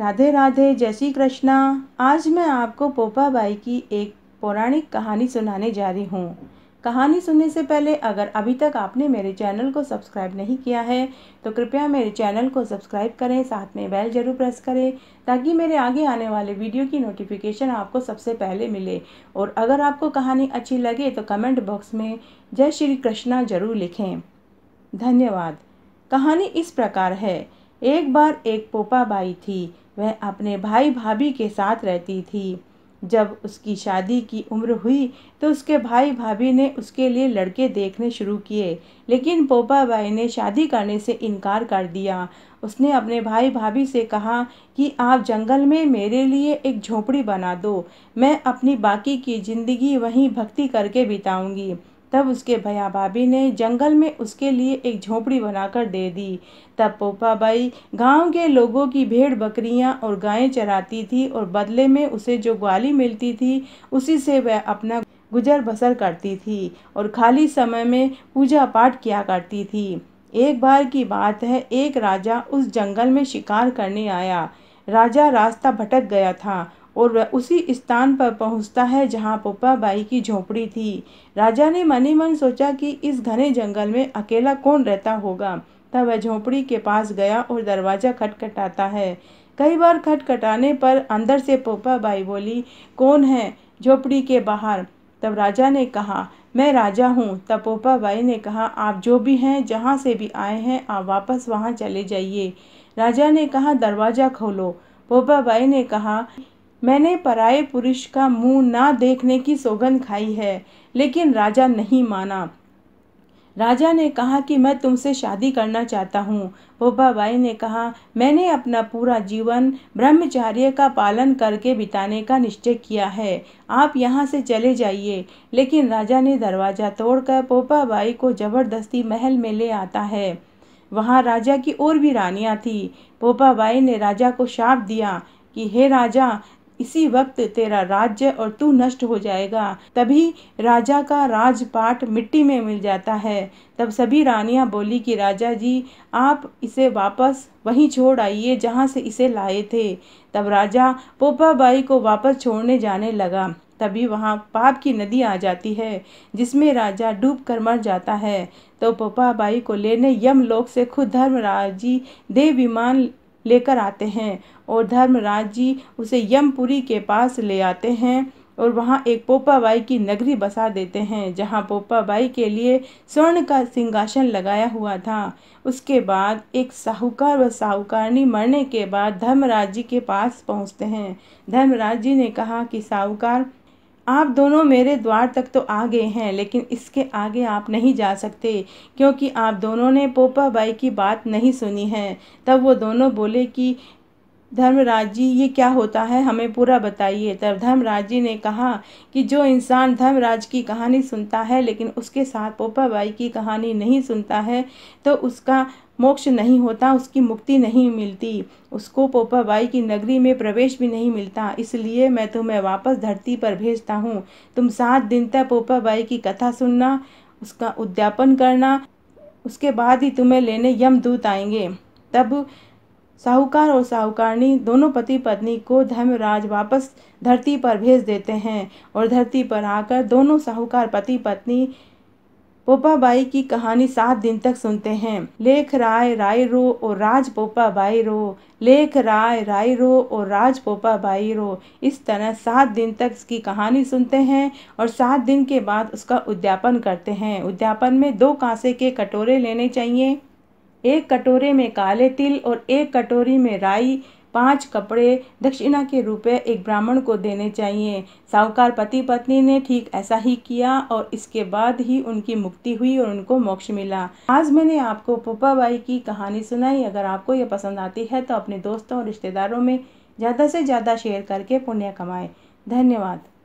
राधे राधे जय श्री कृष्णा आज मैं आपको पोपा बाई की एक पौराणिक कहानी सुनाने जा रही हूँ कहानी सुनने से पहले अगर अभी तक आपने मेरे चैनल को सब्सक्राइब नहीं किया है तो कृपया मेरे चैनल को सब्सक्राइब करें साथ में बेल जरूर प्रेस करें ताकि मेरे आगे आने वाले वीडियो की नोटिफिकेशन आपको सबसे पहले मिले और अगर आपको कहानी अच्छी लगे तो कमेंट बॉक्स में जय श्री कृष्णा जरूर लिखें धन्यवाद कहानी इस प्रकार है एक बार एक पोपा बाई थी वह अपने भाई भाभी के साथ रहती थी जब उसकी शादी की उम्र हुई तो उसके भाई भाभी ने उसके लिए लड़के देखने शुरू किए लेकिन पोपाबाई ने शादी करने से इनकार कर दिया उसने अपने भाई भाभी से कहा कि आप जंगल में मेरे लिए एक झोपड़ी बना दो मैं अपनी बाकी की ज़िंदगी वहीं भक्ति करके बिताऊंगी तब उसके भैया भाभी ने जंगल में उसके लिए एक झोपड़ी बनाकर दे दी तब पोपाबाई गांव के लोगों की भेड़ बकरियां और गायें चराती थी और बदले में उसे जो ग्वाली मिलती थी उसी से वह अपना गुजर बसर करती थी और खाली समय में पूजा पाठ किया करती थी एक बार की बात है एक राजा उस जंगल में शिकार करने आया राजा रास्ता भटक गया था और वह उसी स्थान पर पहुंचता है जहां पप्पा बाई की झोपड़ी थी राजा ने मन ही मन सोचा कि इस घने जंगल में अकेला कौन रहता होगा तब वह झोपड़ी के पास गया और दरवाज़ा खटखटाता है कई बार खटखटाने पर अंदर से पप्पा बाई बोली कौन है झोपड़ी के बाहर तब राजा ने कहा मैं राजा हूँ तब पोपा बाई ने कहा आप जो भी हैं जहाँ से भी आए हैं आप वापस वहाँ चले जाइए राजा ने कहा दरवाज़ा खोलो पोपा बाई ने कहा मैंने पराए पुरुष का मुंह ना देखने की सौगंध खाई है लेकिन राजा नहीं माना राजा ने कहा कि मैं तुमसे शादी करना चाहता हूँ बाई ने कहा मैंने अपना पूरा जीवन ब्रह्मचार्य का पालन करके बिताने का निश्चय किया है आप यहाँ से चले जाइए लेकिन राजा ने दरवाज़ा तोड़कर पोपाबाई को ज़बरदस्ती महल में ले आता है वहाँ राजा की और भी रानियाँ थी पोपाबाई ने राजा को शाप दिया कि हे राजा इसी वक्त तेरा राज्य और तू नष्ट हो जाएगा तभी राजा का राजपाट मिट्टी में मिल जाता है तब सभी रानियां बोली कि राजा जी आप इसे वापस वहीं छोड़ आइए जहां से इसे लाए थे तब राजा पोपा बाई को वापस छोड़ने जाने लगा तभी वहां पाप की नदी आ जाती है जिसमें राजा डूब कर मर जाता है तो पोपा बाई को लेने यम लोक से खुद धर्मराज जी देव विमान लेकर आते हैं और धर्मराज जी उसे यमपुरी के पास ले आते हैं और वहाँ एक पोपाबाई की नगरी बसा देते हैं जहाँ पोपाबाई के लिए स्वर्ण का सिंहासन लगाया हुआ था उसके बाद एक साहूकार व साहूकारनी मरने के बाद धर्मराज जी के पास पहुँचते हैं धर्मराज जी ने कहा कि साहूकार आप दोनों मेरे द्वार तक तो आ गए हैं लेकिन इसके आगे आप नहीं जा सकते क्योंकि आप दोनों ने पोपा बाई की बात नहीं सुनी है तब वो दोनों बोले कि धर्मराज जी ये क्या होता है हमें पूरा बताइए तब धर्मराज जी ने कहा कि जो इंसान धर्मराज की कहानी सुनता है लेकिन उसके साथ पोपाबाई की कहानी नहीं सुनता है तो उसका मोक्ष नहीं होता उसकी मुक्ति नहीं मिलती उसको पोपाबाई की नगरी में प्रवेश भी नहीं मिलता इसलिए मैं तुम्हें वापस धरती पर भेजता हूँ तुम सात दिन तक पोपाबाई की कथा सुनना उसका उद्यापन करना उसके बाद ही तुम्हें लेने यमदूत आएंगे तब साहूकार और साहूकारनी दोनों पति पत्नी को धर्मराज वापस धरती पर भेज देते हैं और धरती पर आकर दोनों साहूकार पति पत्नी पोपाबाई की कहानी सात दिन तक सुनते हैं लेख राय राय रो और राज पोपा बाई रो लेख राय राय रो और राज पोपा बाई रो इस तरह सात दिन तक इसकी कहानी सुनते हैं और सात दिन के बाद उसका उद्यापन करते हैं उद्यापन में दो कांसे के कटोरे लेने चाहिए एक कटोरे में काले तिल और एक कटोरी में राई पांच कपड़े दक्षिणा के रूप में एक ब्राह्मण को देने चाहिए साहूकार पति पत्नी ने ठीक ऐसा ही किया और इसके बाद ही उनकी मुक्ति हुई और उनको मोक्ष मिला आज मैंने आपको पुप्पाबाई की कहानी सुनाई अगर आपको यह पसंद आती है तो अपने दोस्तों और रिश्तेदारों में ज़्यादा से ज़्यादा शेयर करके पुण्य कमाएं धन्यवाद